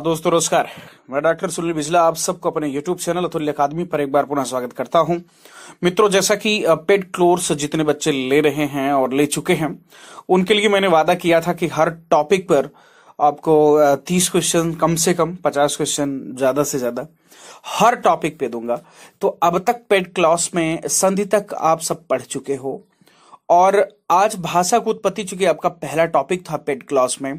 हाँ दोस्तों नमस्कार मैं डॉक्टर सुनील बिजला आप सबको अपने यूट्यूब चैनल अतुल्य अकादमी पर एक बार पुनः स्वागत करता हूं मित्रों जैसा कि पेड क्लोर्स जितने बच्चे ले रहे हैं और ले चुके हैं उनके लिए मैंने वादा किया था कि हर टॉपिक पर आपको तीस क्वेश्चन कम से कम पचास क्वेश्चन ज्यादा से ज्यादा हर टॉपिक पे दूंगा तो अब तक पेड क्लॉस में संधि तक आप सब पढ़ चुके हो और आज भाषा को उत्पत्ति चूंकि आपका पहला टॉपिक था पेड क्लॉस में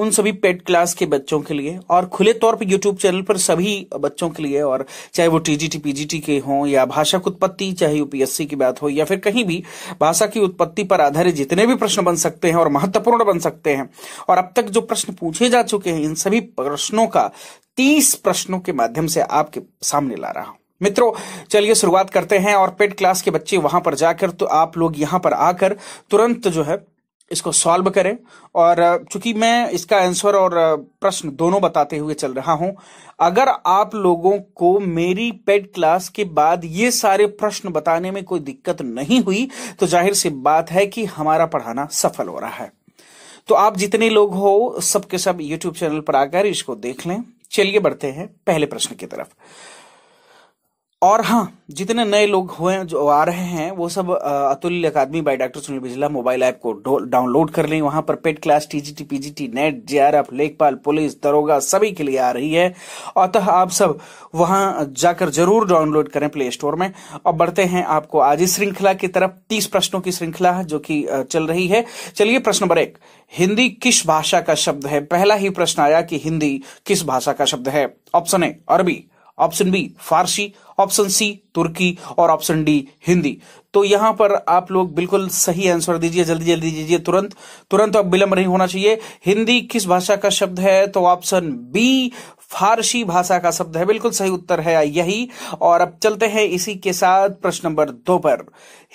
उन सभी पेड क्लास के बच्चों के लिए और खुले तौर पर यूट्यूब चैनल पर सभी बच्चों के लिए और चाहे वो टीजीटी पीजीटी के हों या भाषा की उत्पत्ति चाहे यूपीएससी की बात हो या फिर कहीं भी भाषा की उत्पत्ति पर आधारित जितने भी प्रश्न बन सकते हैं और महत्वपूर्ण बन सकते हैं और अब तक जो प्रश्न पूछे जा चुके हैं इन सभी प्रश्नों का तीस प्रश्नों के माध्यम से आपके सामने ला रहा हूं मित्रों चलिए शुरुआत करते हैं और पेड क्लास के बच्चे वहां पर जाकर तो आप लोग यहां पर आकर तुरंत जो है इसको सॉल्व करें और चूंकि मैं इसका आंसर और प्रश्न दोनों बताते हुए चल रहा हूं अगर आप लोगों को मेरी पेड क्लास के बाद ये सारे प्रश्न बताने में कोई दिक्कत नहीं हुई तो जाहिर सी बात है कि हमारा पढ़ाना सफल हो रहा है तो आप जितने लोग हो सबके सब, सब यूट्यूब चैनल पर आकर इसको देख लें चलिए बढ़ते हैं पहले प्रश्न की तरफ और हाँ जितने नए लोग हुए जो आ रहे हैं वो सब Atulya academy by doctor Sunil Bijla mobile app को डाउनलोड कर लें वहां पर paid class TGT PGT NET JRF लेखपाल पुलिस दरोगा सभी के लिए आ रही है अतः आप सब वहां जाकर जरूर डाउनलोड करें प्ले स्टोर में और बढ़ते हैं आपको आज इस श्रृंखला की तरफ तीस प्रश्नों की श्रृंखला जो कि चल रही है चलिए प्रश्न नंबर एक हिंदी किस भाषा का शब्द है पहला ही प्रश्न आया कि हिंदी किस भाषा का शब्द है ऑप्शन ए अरबी ऑप्शन बी फारसी ऑप्शन सी तुर्की और ऑप्शन डी हिंदी तो यहां पर आप लोग बिल्कुल सही आंसर दीजिए जल्दी जल्दी दीजिए तुरंत तुरंत अब विलंब नहीं होना चाहिए हिंदी किस भाषा का शब्द है तो ऑप्शन बी फारसी भाषा का शब्द है बिल्कुल सही उत्तर है यही और अब चलते हैं इसी के साथ प्रश्न नंबर दो पर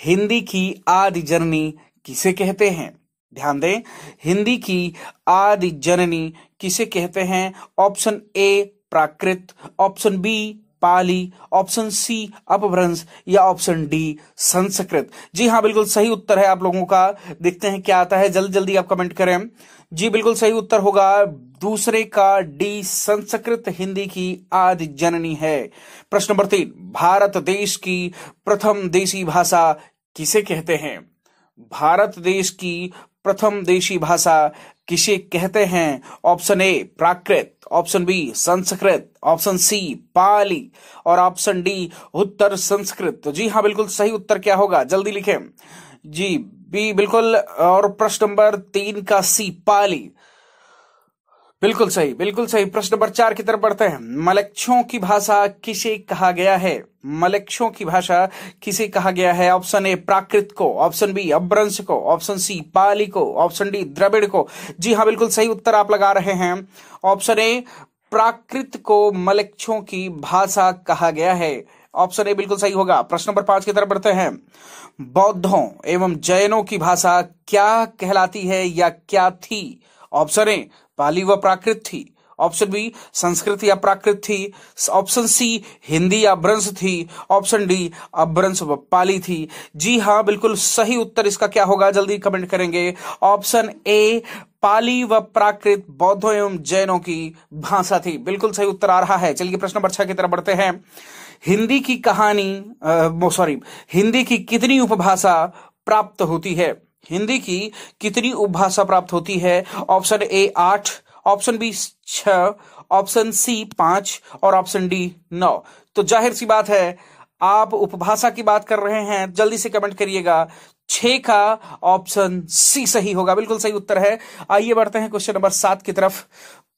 हिंदी की आदि जननी किसे कहते हैं ध्यान दें हिंदी की आदि जननी किसे कहते हैं option A Prakrit option B Pali option C Apabhramsha या ऑप्शन डी संस्कृत जी हाँ बिल्कुल सही उत्तर है आप लोगों का देखते हैं क्या आता है जल्द जल्दी आप कमेंट करें जी बिल्कुल सही उत्तर होगा दूसरे का डी संस्कृत हिंदी की आदि जननी है प्रश्न नंबर तीन भारत देश की प्रथम देशी भाषा किसे कहते हैं भारत देश की प्रथम देशी भाषा किसे कहते हैं option A Prakrit option B Sanskrit option C Pali और ऑप्शन डी उत्तर संस्कृत तो जी हाँ बिल्कुल सही उत्तर क्या होगा जल्दी लिखें जी बी बिल्कुल और प्रश्न नंबर तीन का सी पाली बिल्कुल सही बिल्कुल सही प्रश्न नंबर चार की तरफ बढ़ते हैं मलक्षों की भाषा किसे कहा गया है मलक्षों की भाषा किसे कहा गया है ऑप्शन ए प्राकृत को ऑप्शन बी अभ्रंश को ऑप्शन सी पाली को ऑप्शन डी द्रविड़ को जी हाँ बिल्कुल सही उत्तर आप लगा रहे हैं ऑप्शन ए प्राकृत को मलक्षों की भाषा कहा गया है ऑप्शन ए बिल्कुल सही होगा प्रश्न नंबर पांच की तरफ बढ़ते हैं बौद्धों एवं जैनों की भाषा क्या कहलाती है या क्या थी ऑप्शन ए पाली व प्राकृत थी ऑप्शन बी संस्कृत या प्राकृत थी ऑप्शन सी हिंदी या भ्रंश थी ऑप्शन डी अभ्रंश पाली थी जी हाँ बिल्कुल सही उत्तर इसका क्या होगा जल्दी कमेंट करेंगे ऑप्शन ए पाली व प्राकृत बौद्धों एवं जैनों की भाषा थी बिल्कुल सही उत्तर आ रहा है चलिए प्रश्न नंबर छह की तरफ बढ़ते हैं हिंदी की कहानी सॉरी हिंदी की कितनी उपभाषा प्राप्त होती है हिंदी की कितनी उपभाषा प्राप्त होती है ऑप्शन ए आठ ऑप्शन बी छ ऑप्शन सी पांच और ऑप्शन डी नौ तो जाहिर सी बात है आप उपभाषा की बात कर रहे हैं जल्दी से कमेंट करिएगा छ का ऑप्शन सी सही होगा बिल्कुल सही उत्तर है आइए बढ़ते हैं क्वेश्चन नंबर सात की तरफ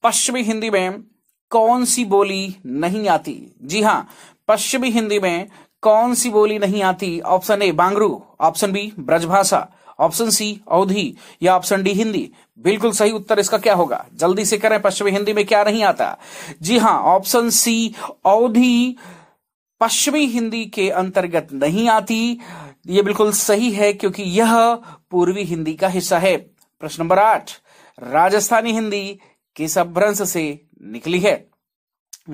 पश्चिमी हिंदी में कौन सी बोली नहीं आती जी हां पश्चिमी हिंदी में कौन सी बोली नहीं आती option A Bangaru option B Brajbhasha option C Awadhi या ऑप्शन डी हिंदी बिल्कुल सही उत्तर इसका क्या होगा जल्दी से करें पश्चिमी हिंदी में क्या नहीं आता जी हां ऑप्शन सी अवधि पश्चिमी हिंदी के अंतर्गत नहीं आती ये बिल्कुल सही है क्योंकि यह पूर्वी हिंदी का हिस्सा है प्रश्न नंबर आठ राजस्थानी हिंदी किस अभ्रंश से निकली है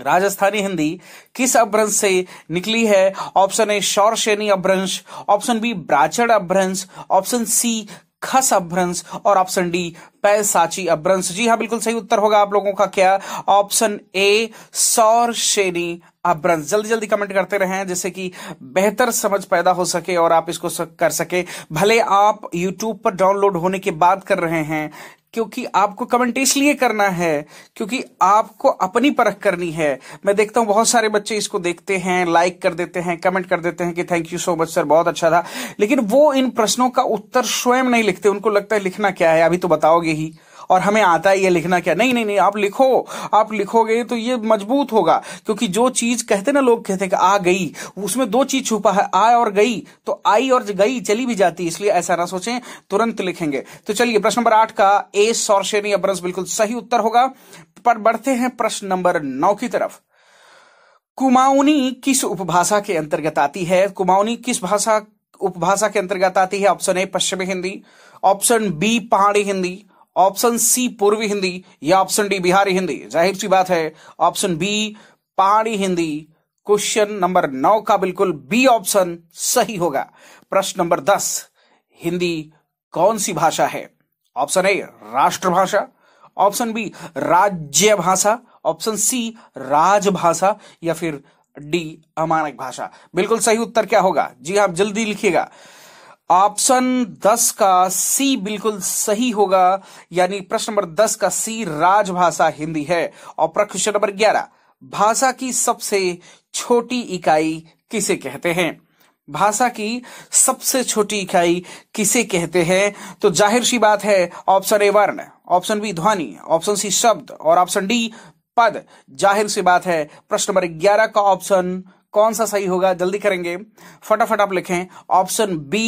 राजस्थानी हिंदी किस अपभ्रंश से निकली है ऑप्शन ए श्रेणी अपभ्रंश ऑप्शन बी ब्राचड़ अपभ्रंश ऑप्शन सी खस अपभ्रंश और ऑप्शन डी पैसाची अपभ्रंश जी हाँ बिल्कुल सही उत्तर होगा आप लोगों का क्या ऑप्शन ए सौर श्रेणी अपभ्रंश जल्दी जल्दी कमेंट करते रहे जिससे कि बेहतर समझ पैदा हो सके और आप इसको कर सके भले आप यूट्यूब पर डाउनलोड होने के बाद कर रहे हैं क्योंकि आपको कमेंट इसलिए करना है क्योंकि आपको अपनी परख करनी है मैं देखता हूं बहुत सारे बच्चे इसको देखते हैं लाइक कर देते हैं कमेंट कर देते हैं कि thank you so much sir बहुत अच्छा था लेकिन वो इन प्रश्नों का उत्तर स्वयं नहीं लिखते उनको लगता है लिखना क्या है अभी तो बताओगे ही और हमें आता है ये लिखना क्या नहीं नहीं नहीं आप लिखो आप लिखोगे तो ये मजबूत होगा क्योंकि जो चीज कहते ना लोग कहते कि आ गई उसमें दो चीज छुपा है आ और गई तो आई और गई चली भी जाती इसलिए ऐसा ना सोचें तुरंत लिखेंगे तो चलिए प्रश्न नंबर आठ का ए सौरशेनी अब्रस बिल्कुल सही उत्तर होगा पर बढ़ते हैं प्रश्न नंबर नौ की तरफ कुमाऊनी किस उपभाषा के अंतर्गत आती है कुमाऊनी किस भाषा उपभाषा के अंतर्गत आती है ऑप्शन ए पश्चिमी हिंदी ऑप्शन बी पहाड़ी हिंदी ऑप्शन सी पूर्वी हिंदी या ऑप्शन डी बिहारी हिंदी जाहिर सी बात है ऑप्शन बी पहाड़ी हिंदी क्वेश्चन नंबर नौ का बिल्कुल बी ऑप्शन सही होगा प्रश्न नंबर दस हिंदी कौन सी भाषा है ऑप्शन ए राष्ट्रभाषा ऑप्शन बी राज्य भाषा ऑप्शन सी राजभाषा या फिर डी अमानक भाषा बिल्कुल सही उत्तर क्या होगा जी आप हाँ, जल्दी लिखिएगा ऑप्शन 10 का सी बिल्कुल सही होगा यानी प्रश्न नंबर 10 का सी राजभाषा हिंदी है और प्रश्न नंबर 11 भाषा की सबसे छोटी इकाई किसे कहते हैं भाषा की सबसे छोटी इकाई किसे कहते हैं तो जाहिर सी बात है ऑप्शन ए वर्ण ऑप्शन बी ध्वनि ऑप्शन सी शब्द और ऑप्शन डी पद जाहिर सी बात है प्रश्न नंबर 11 का ऑप्शन कौन सा सही होगा जल्दी करेंगे फटाफट आप लिखें ऑप्शन बी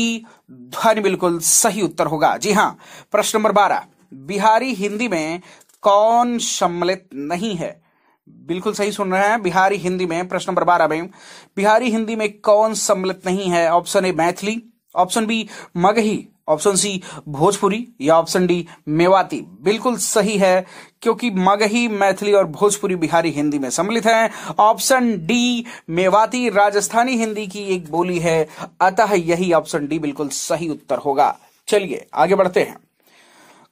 ध्वनि बिल्कुल सही उत्तर होगा जी हाँ प्रश्न नंबर बारह बिहारी हिंदी में कौन सम्मिलित नहीं है बिल्कुल सही सुन रहे हैं बिहारी हिंदी में प्रश्न नंबर बारह में बिहारी हिंदी में कौन सम्मिलित नहीं है option A Maithili option B Magahi option C Bhojpuri या ऑप्शन डी मेवाती बिल्कुल सही है क्योंकि मगही मैथिली और भोजपुरी बिहारी हिंदी में सम्मिलित हैं ऑप्शन डी मेवाती राजस्थानी हिंदी की एक बोली है अतः यही ऑप्शन डी बिल्कुल सही उत्तर होगा चलिए आगे बढ़ते हैं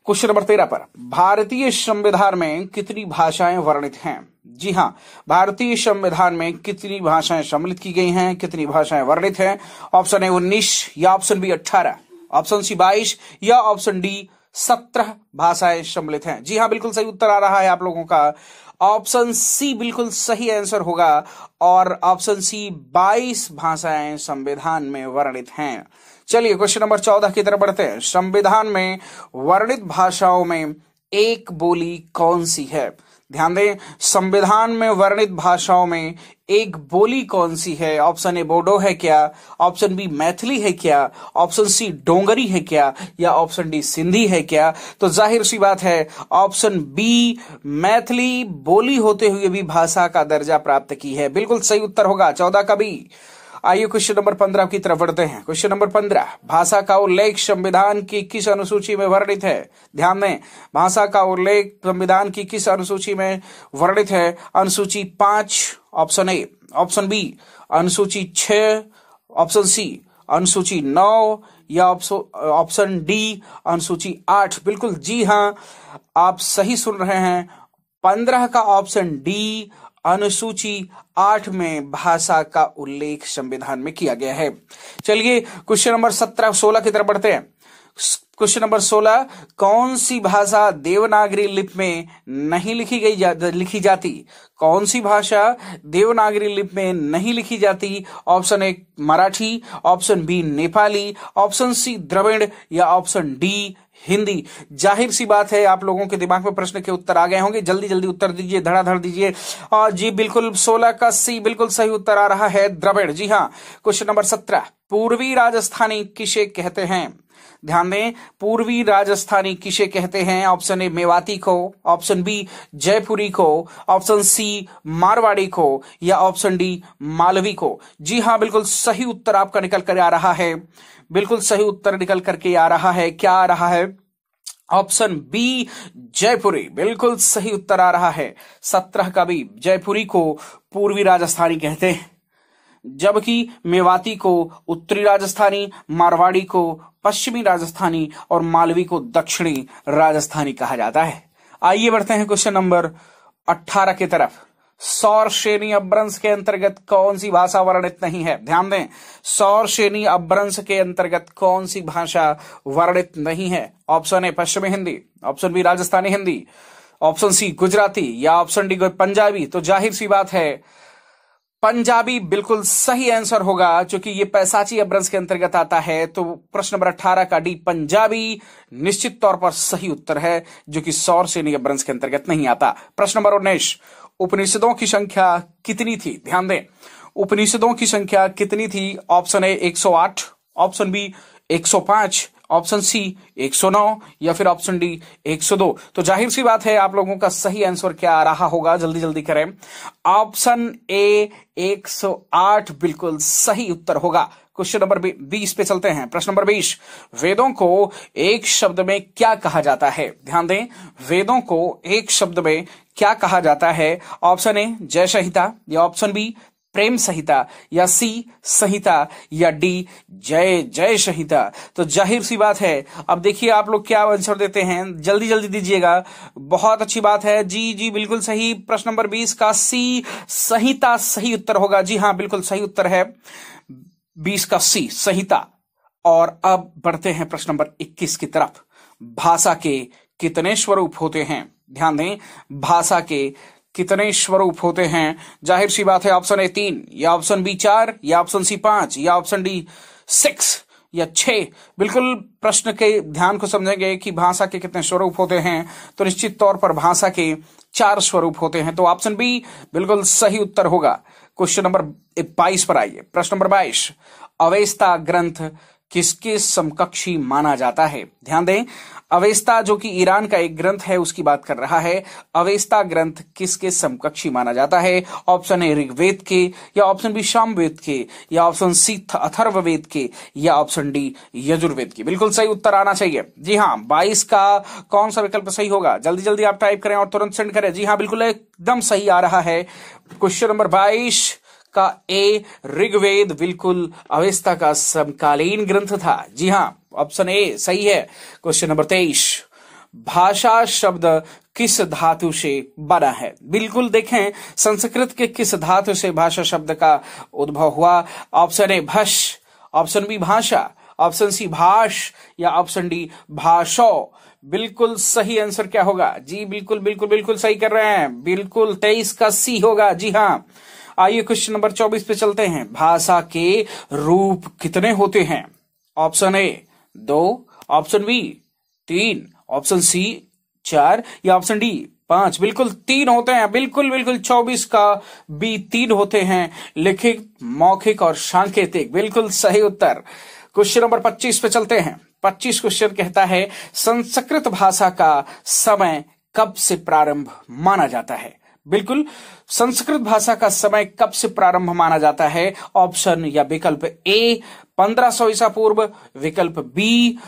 क्वेश्चन नंबर तेरह पर भारतीय संविधान में कितनी भाषाएं वर्णित हैं जी हाँ भारतीय संविधान में कितनी भाषाएं सम्मिलित की गई हैं कितनी भाषाएं वर्णित हैं ऑप्शन ए उन्नीस या ऑप्शन बी अट्ठारह ऑप्शन सी बाईस या ऑप्शन डी सत्रह भाषाएं सम्मिलित हैं जी हाँ बिल्कुल सही उत्तर आ रहा है आप लोगों का ऑप्शन सी बिल्कुल सही आंसर होगा और ऑप्शन सी बाईस भाषाएं संविधान में वर्णित हैं चलिए क्वेश्चन नंबर चौदह की तरफ बढ़ते हैं संविधान में वर्णित भाषाओं में एक बोली कौन सी है ध्यान दें संविधान में वर्णित भाषाओं में एक बोली कौन सी है ऑप्शन ए बोडो है क्या ऑप्शन बी मैथिली है क्या ऑप्शन सी डोंगरी है क्या या ऑप्शन डी सिंधी है क्या तो जाहिर सी बात है ऑप्शन बी मैथिली बोली होते हुए भी भाषा का दर्जा प्राप्त की है बिल्कुल सही उत्तर होगा चौदह का बी आइए क्वेश्चन नंबर पंद्रह की तरफ बढ़ते हैं क्वेश्चन नंबर पंद्रह भाषा का उल्लेख संविधान की किस अनुसूची में वर्णित है ध्यान दें भाषा का उल्लेख संविधान की किस अनुसूची में वर्णित है अनुसूची पांच ऑप्शन ए ऑप्शन बी अनुसूची छ ऑप्शन सी अनुसूची नौ या ऑप्शन डी अनुसूची आठ बिल्कुल जी हाँ आप सही सुन रहे हैं पंद्रह का ऑप्शन डी अनुसूची आठ में भाषा का उल्लेख संविधान में किया गया है चलिए क्वेश्चन नंबर सत्रह सोलह की तरफ बढ़ते हैं क्वेश्चन नंबर सोलह कौन सी भाषा देवनागरी लिपि में नहीं लिखी गई जा, लिखी जाती कौन सी भाषा देवनागरी लिपि में नहीं लिखी जाती option A Marathi option B Nepali option C Dravid या ऑप्शन डी हिंदी जाहिर सी बात है आप लोगों के दिमाग में प्रश्न के उत्तर आ गए होंगे जल्दी जल्दी उत्तर दीजिए धड़ाधड़ दीजिए और जी बिल्कुल सोलह का सी बिल्कुल सही उत्तर आ रहा है द्रविड़ जी हाँ क्वेश्चन नंबर सत्रह पूर्वी राजस्थानी किसे कहते हैं ध्यान दें पूर्वी राजस्थानी किसे कहते हैं ऑप्शन ए मेवाती को ऑप्शन बी जयपुरी को ऑप्शन सी मारवाड़ी को या ऑप्शन डी मालवी को जी हाँ बिल्कुल सही उत्तर आपका निकल कर आ रहा है बिल्कुल सही उत्तर निकल करके आ रहा है क्या आ रहा है ऑप्शन बी जयपुरी बिल्कुल सही उत्तर आ रहा है सत्रह का भी जयपुरी को पूर्वी राजस्थानी कहते हैं जबकि मेवाती को उत्तरी राजस्थानी मारवाड़ी को पश्चिमी राजस्थानी और मालवी को दक्षिणी राजस्थानी कहा जाता है आइए बढ़ते हैं क्वेश्चन नंबर अट्ठारह की तरफ सौर श्रेणी अभ्रंश के अंतर्गत कौन सी भाषा वर्णित नहीं है ध्यान दें सौर श्रेणी अब्रंश के अंतर्गत कौन सी भाषा वर्णित नहीं है ऑप्शन ए पश्चिमी Hindi option B Rajasthani Hindi option C Gujarati या ऑप्शन डी पंजाबी तो जाहिर सी बात है पंजाबी बिल्कुल सही आंसर होगा क्योंकि ये पैसाची अब्रंश के अंतर्गत आता है तो प्रश्न नंबर अठारह का डी पंजाबी निश्चित तौर पर सही उत्तर है जो कि सौर श्रेणी अभ्रंश के अंतर्गत नहीं आता प्रश्न नंबर उन्नीस उपनिषदों की संख्या कितनी थी ध्यान दें उपनिषदों की संख्या कितनी थी option A 108 option B 105 option C 109 या फिर ऑप्शन डी 102 तो जाहिर सी बात है आप लोगों का सही आंसर क्या रहा होगा जल्दी जल्दी करें ऑप्शन ए 108 बिल्कुल सही उत्तर होगा क्वेश्चन नंबर बीस पे चलते हैं प्रश्न नंबर बीस वेदों को एक शब्द में क्या कहा जाता है ध्यान दें वेदों को एक शब्द में क्या कहा जाता है ऑप्शन ए जय संहिता या ऑप्शन बी प्रेम संहिता या सी संहिता या डी जय जय संहिता तो जाहिर सी बात है अब देखिए आप लोग क्या आंसर देते हैं जल्दी जल्दी दीजिएगा बहुत अच्छी बात है जी जी बिल्कुल सही प्रश्न नंबर बीस का सी संहिता सही उत्तर होगा जी हाँ बिल्कुल सही उत्तर है बीस का सी संहिता और अब बढ़ते हैं प्रश्न नंबर 21 की तरफ भाषा के कितने स्वरूप होते हैं ध्यान दें भाषा के कितने स्वरूप होते हैं जाहिर सी बात है ऑप्शन ए तीन या ऑप्शन बी चार या ऑप्शन सी पांच या ऑप्शन डी सिक्स या छह बिल्कुल प्रश्न के ध्यान को समझेंगे कि भाषा के कितने स्वरूप होते हैं तो निश्चित तौर पर भाषा के चार स्वरूप होते हैं तो ऑप्शन बी बिल्कुल सही उत्तर होगा क्वेश्चन नंबर बाईस पर आइए प्रश्न नंबर बाईस अवेस्ता ग्रंथ किसके समकक्षी माना जाता है ध्यान दें अवेस्ता जो कि ईरान का एक ग्रंथ है उसकी बात कर रहा है अवेस्ता ग्रंथ किसके समकक्षी माना जाता है ऑप्शन ए ऋग्वेद के या ऑप्शन बी शाम वेद के या ऑप्शन सी अथर्ववेद के या ऑप्शन डी यजुर्वेद के बिल्कुल सही उत्तर आना चाहिए जी हाँ बाईस का कौन सा विकल्प सही होगा जल्दी जल्दी आप टाइप करें और तुरंत सेंड करें जी हाँ बिल्कुल एकदम सही आ रहा है क्वेश्चन नंबर बाईस का ए ऋग्वेद बिल्कुल अवेस्ता का समकालीन ग्रंथ था जी हाँ ऑप्शन ए सही है क्वेश्चन नंबर तेईस भाषा शब्द किस धातु से बना है बिल्कुल देखें संस्कृत के किस धातु से भाषा शब्द का उद्भव हुआ ऑप्शन ए भष ऑप्शन बी भाषा ऑप्शन सी भाष या ऑप्शन डी भाषो बिल्कुल सही आंसर क्या होगा जी बिल्कुल बिल्कुल बिल्कुल सही कर रहे हैं बिल्कुल तेईस का सी होगा जी हाँ आइए क्वेश्चन नंबर चौबीस पे चलते हैं भाषा के रूप कितने होते हैं ऑप्शन ए दो ऑप्शन बी तीन ऑप्शन सी चार या ऑप्शन डी पांच बिल्कुल तीन होते हैं बिल्कुल बिल्कुल चौबीस का बी तीन होते हैं लिखित मौखिक और सांकेतिक बिल्कुल सही उत्तर क्वेश्चन नंबर पच्चीस पे चलते हैं पच्चीस क्वेश्चन कहता है संस्कृत भाषा का समय कब से प्रारंभ माना जाता है बिल्कुल संस्कृत भाषा का समय कब से प्रारंभ माना जाता है ऑप्शन या विकल्प ए 1500 ईसा पूर्व विकल्प बी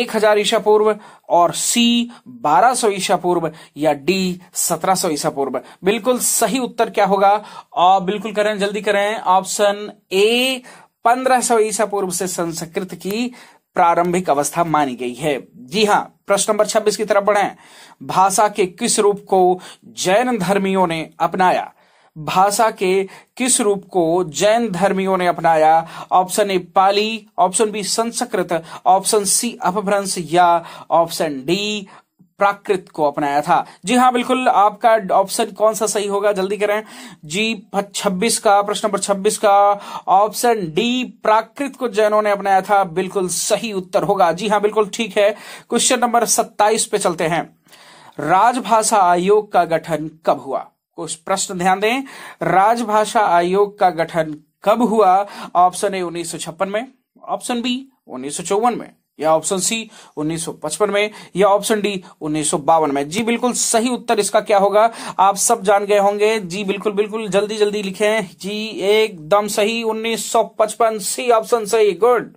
एक हजार ईसा पूर्व और सी 1200 ईसा पूर्व या डी 1700 ईसा पूर्व बिल्कुल सही उत्तर क्या होगा और बिल्कुल करें जल्दी करें ऑप्शन ए 1500 ईसा पूर्व से संस्कृत की प्रारंभिक अवस्था मानी गई है जी हाँ प्रश्न नंबर 26 की तरफ बढ़े भाषा के किस रूप को जैन धर्मियों ने अपनाया भाषा के किस रूप को जैन धर्मियों ने अपनाया option A Pali option B Sanskrit option C Apabhramsha या ऑप्शन डी प्राकृत को अपनाया था जी हाँ बिल्कुल आपका ऑप्शन कौन सा सही होगा जल्दी करें जी छब्बीस का प्रश्न नंबर छब्बीस का ऑप्शन डी प्राकृत को जैनों ने अपनाया था बिल्कुल सही उत्तर होगा जी हाँ बिल्कुल ठीक है क्वेश्चन नंबर सत्ताईस पे चलते हैं राजभाषा आयोग का गठन कब हुआ कुछ प्रश्न ध्यान दें राजभाषा आयोग का गठन कब हुआ ऑप्शन ए उन्नीस में ऑप्शन बी उन्नीस में या ऑप्शन सी 1955 में या ऑप्शन डी उन्नीस में जी बिल्कुल सही उत्तर इसका क्या होगा आप सब जान गए होंगे जी बिल्कुल बिल्कुल जल्दी जल्दी लिखें जी एकदम सही 1955 सी ऑप्शन सही गुड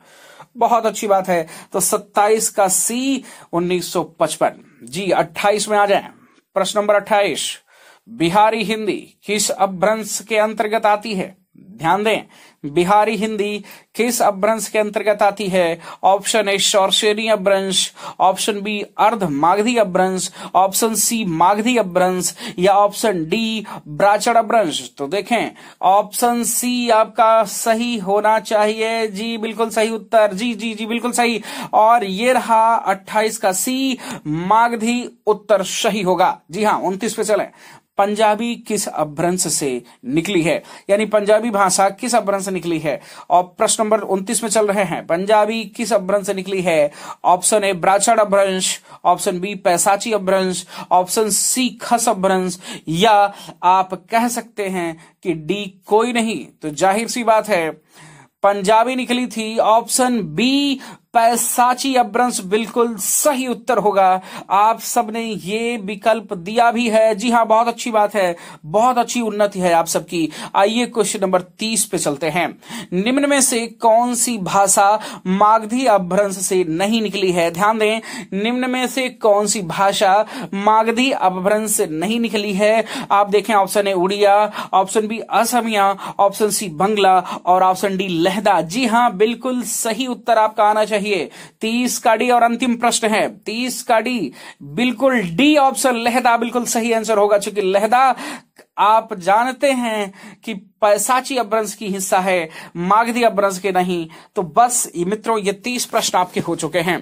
बहुत अच्छी बात है तो 27 का सी 1955 जी 28 में आ जाए प्रश्न नंबर 28 बिहारी हिंदी किस अभ्रंश के अंतर्गत आती है ध्यान दें बिहारी हिंदी किस अभ्रंश के अंतर्गत आती है option A Shauraseni Apabhramsha option B Ardha Magadhi अभ्रंश option सी माघधी अभ्रंश या ऑप्शन डी ब्राचड़ अभ्रंश तो देखें ऑप्शन सी आपका सही होना चाहिए जी बिल्कुल सही उत्तर जी जी जी बिल्कुल सही और ये रहा अट्ठाईस का सी माघधी उत्तर सही होगा जी हाँ उन्तीस पे चले पंजाबी किस अभ्रंश से निकली है यानी पंजाबी भाषा किस अभ्रंश से निकली है और प्रश्न नंबर 29 में चल रहे हैं पंजाबी किस अभ्रंश से निकली है option A Vrachada Apabhramsha option B Paishachi Apabhramsha option C Khas Apabhramsha या आप कह सकते हैं कि डी कोई नहीं तो जाहिर सी बात है पंजाबी निकली थी ऑप्शन बी पैसाची अभ्रंश बिल्कुल सही उत्तर होगा आप सबने ये विकल्प दिया भी है जी हाँ बहुत अच्छी बात है बहुत अच्छी उन्नति है आप सबकी आइए क्वेश्चन नंबर तीस पे चलते हैं निम्न में से कौन सी भाषा माघी अभ्रंश से नहीं निकली है ध्यान दें निम्न में से कौन सी भाषा माघी अभ्रंश से नहीं निकली है आप देखें option A Oriya option B Asamiya option C Bangla और ऑप्शन डी लहदा जी हाँ बिल्कुल सही उत्तर आपका आना चाहिए चाहिए तीस का डी और अंतिम प्रश्न है तीस का डी बिल्कुल डी ऑप्शन लहदा बिल्कुल सही आंसर होगा चूंकि लहदा आप जानते हैं कि पैसाची अभ्रंश की हिस्सा है मागधी अभ्रंश के नहीं तो बस मित्रों ये तीस प्रश्न आपके हो चुके हैं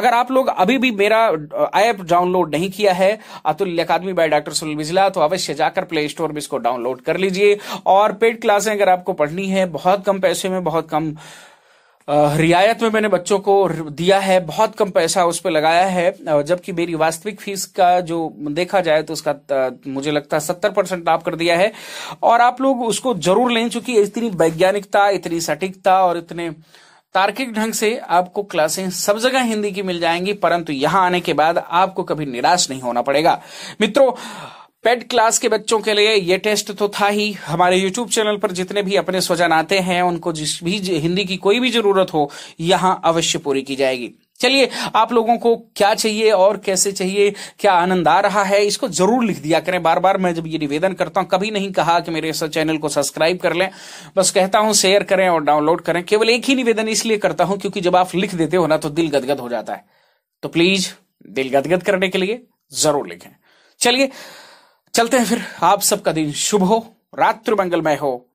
अगर आप लोग अभी भी मेरा ऐप डाउनलोड नहीं किया है Atulya academy by doctor Sunil Bijla तो अवश्य जाकर प्ले स्टोर में इसको डाउनलोड कर लीजिए और पेड क्लासें अगर आपको पढ़नी है बहुत कम पैसे में बहुत कम रियायत में मैंने बच्चों को दिया है बहुत कम पैसा उस पर लगाया है जबकि मेरी वास्तविक फीस का जो देखा जाए तो उसका मुझे लगता है सत्तर परसेंट आप कर दिया है और आप लोग उसको जरूर लें चूंकि इतनी वैज्ञानिकता इतनी सटीकता और इतने तार्किक ढंग से आपको क्लासें सब जगह हिंदी की मिल जाएंगी परंतु यहां आने के बाद आपको कभी निराश नहीं होना पड़ेगा मित्रों पेड क्लास के बच्चों के लिए ये टेस्ट तो था ही हमारे यूट्यूब चैनल पर जितने भी अपने स्वजन आते हैं उनको जिस भी हिंदी की कोई भी जरूरत हो यहां अवश्य पूरी की जाएगी चलिए आप लोगों को क्या चाहिए और कैसे चाहिए क्या आनंद आ रहा है इसको जरूर लिख दिया करें बार बार मैं जब ये निवेदन करता हूं कभी नहीं कहा कि मेरे चैनल को सब्सक्राइब कर लें बस कहता हूं शेयर करें और डाउनलोड करें केवल एक ही निवेदन इसलिए करता हूं क्योंकि जब आप लिख देते हो ना तो दिल गदगद हो जाता है तो प्लीज दिल गदगद करने के लिए जरूर लिखें चलिए चलते हैं फिर आप सबका दिन शुभ हो रात्रि मंगलमय हो